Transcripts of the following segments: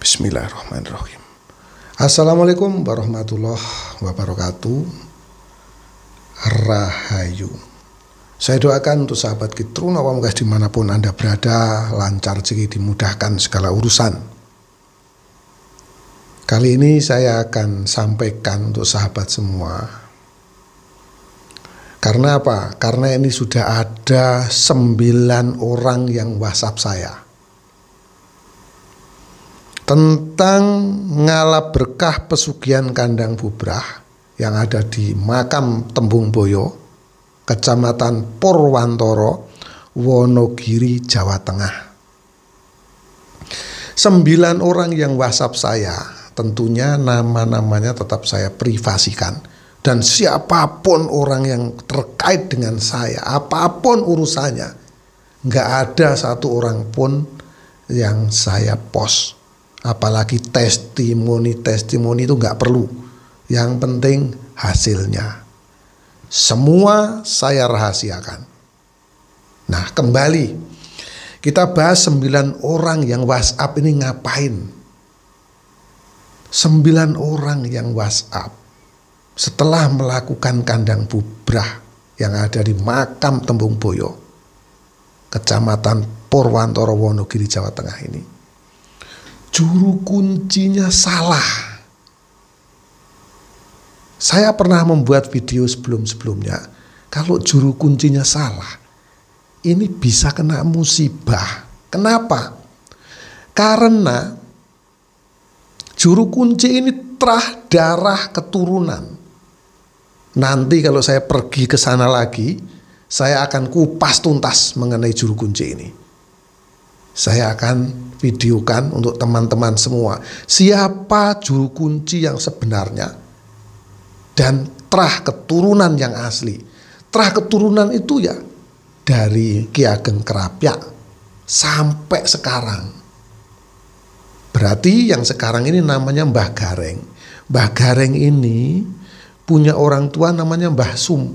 Bismillahirrahmanirrahim. Assalamualaikum warahmatullahi wabarakatuh. Rahayu. Saya doakan untuk sahabat Kitruna Wamgas dimanapun Anda berada, lancar rezeki dimudahkan segala urusan. Kali ini saya akan sampaikan untuk sahabat semua. Karena apa? Karena ini sudah ada sembilan orang yang WhatsApp saya tentang ngalap berkah pesugihan kandang bubrah yang ada di makam Tembung Boyo, Kecamatan Purwantoro, Wonogiri, Jawa Tengah. Sembilan orang yang WhatsApp saya, tentunya nama-namanya tetap saya privasikan. Dan siapapun orang yang terkait dengan saya, apapun urusannya, nggak ada satu orang pun yang saya post Apalagi testimoni-testimoni itu nggak perlu. Yang penting hasilnya. Semua saya rahasiakan. Nah kembali kita bahas sembilan orang yang WhatsApp ini ngapain. Sembilan orang yang WhatsApp setelah melakukan kandang bubrah yang ada di makam Tembung Boyo, Kecamatan Purwantoro Wonogiri, Jawa Tengah ini juru kuncinya salah. Saya pernah membuat video sebelum-sebelumnya. Kalau juru kuncinya salah, ini bisa kena musibah. Kenapa? Karena juru kunci ini terah darah keturunan. Nanti kalau saya pergi ke sana lagi, saya akan kupas tuntas mengenai juru kunci ini saya akan videokan untuk teman-teman semua. Siapa juru kunci yang sebenarnya dan terah keturunan yang asli. Terah keturunan itu ya dari Ki Ageng Kerapyak sampai sekarang. Berarti yang sekarang ini namanya Mbah Gareng. Mbah Gareng ini punya orang tua namanya Mbah Sum.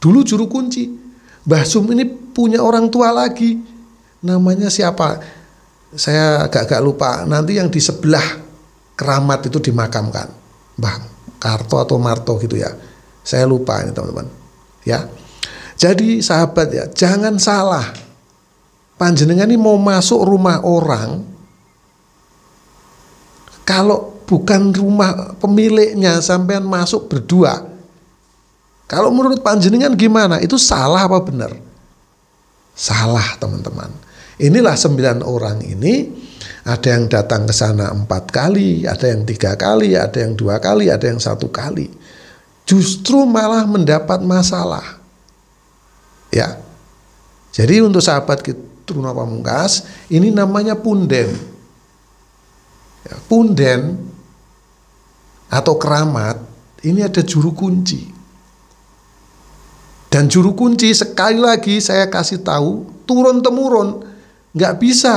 Dulu juru kunci. Mbah Sum ini punya orang tua lagi namanya siapa? Saya agak-agak lupa. Nanti yang di sebelah keramat itu dimakamkan. Mbah Karto atau Marto gitu ya. Saya lupa ini teman-teman. Ya. Jadi sahabat ya, jangan salah. Panjenengan ini mau masuk rumah orang kalau bukan rumah pemiliknya sampean masuk berdua. Kalau menurut panjenengan gimana? Itu salah apa benar? Salah teman-teman. Inilah sembilan orang ini, ada yang datang ke sana empat kali, ada yang tiga kali, ada yang dua kali, ada yang satu kali. Justru malah mendapat masalah. Ya, jadi untuk sahabat Truna Pamungkas ini namanya punden. Ya, punden atau keramat ini ada juru kunci. Dan juru kunci sekali lagi saya kasih tahu turun temurun Nggak bisa.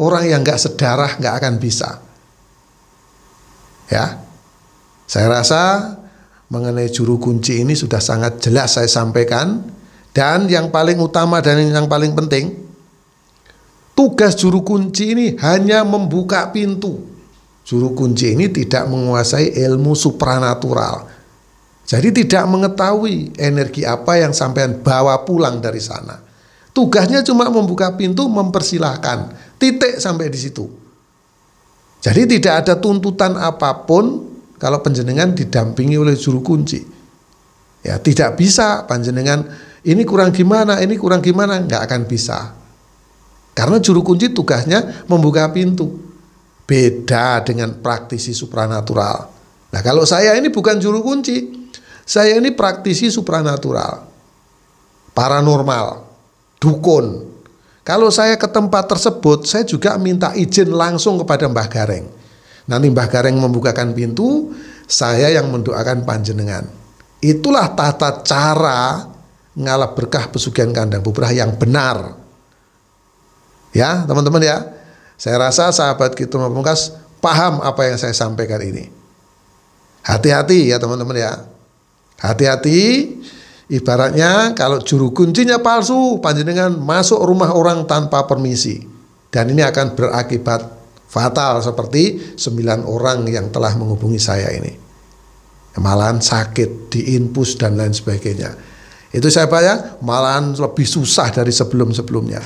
Orang yang nggak sedarah nggak akan bisa. Ya, saya rasa mengenai juru kunci ini sudah sangat jelas saya sampaikan. Dan yang paling utama dan yang paling penting, tugas juru kunci ini hanya membuka pintu. Juru kunci ini tidak menguasai ilmu supranatural. Jadi tidak mengetahui energi apa yang sampean bawa pulang dari sana. Tugasnya cuma membuka pintu, mempersilahkan. Titik sampai di situ. Jadi tidak ada tuntutan apapun kalau penjenengan didampingi oleh juru kunci. Ya tidak bisa panjenengan ini kurang gimana, ini kurang gimana, nggak akan bisa. Karena juru kunci tugasnya membuka pintu. Beda dengan praktisi supranatural. Nah kalau saya ini bukan juru kunci, saya ini praktisi supranatural, paranormal dukun. Kalau saya ke tempat tersebut, saya juga minta izin langsung kepada Mbah Gareng. Nanti Mbah Gareng membukakan pintu, saya yang mendoakan panjenengan. Itulah tata cara ngalap berkah pesugihan kandang bubrah yang benar. Ya, teman-teman ya. Saya rasa sahabat kita memungkas paham apa yang saya sampaikan ini. Hati-hati ya teman-teman ya. Hati-hati Ibaratnya kalau juru kuncinya palsu, panjenengan masuk rumah orang tanpa permisi. Dan ini akan berakibat fatal seperti sembilan orang yang telah menghubungi saya ini. Malahan sakit, diinpus dan lain sebagainya. Itu saya bayar, malahan lebih susah dari sebelum-sebelumnya.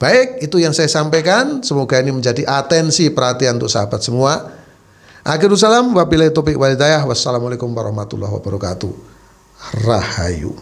Baik, itu yang saya sampaikan. Semoga ini menjadi atensi perhatian untuk sahabat semua. Akhirul salam, wabillahi taufiq walidayah. Wassalamualaikum warahmatullahi wabarakatuh. Rahayu.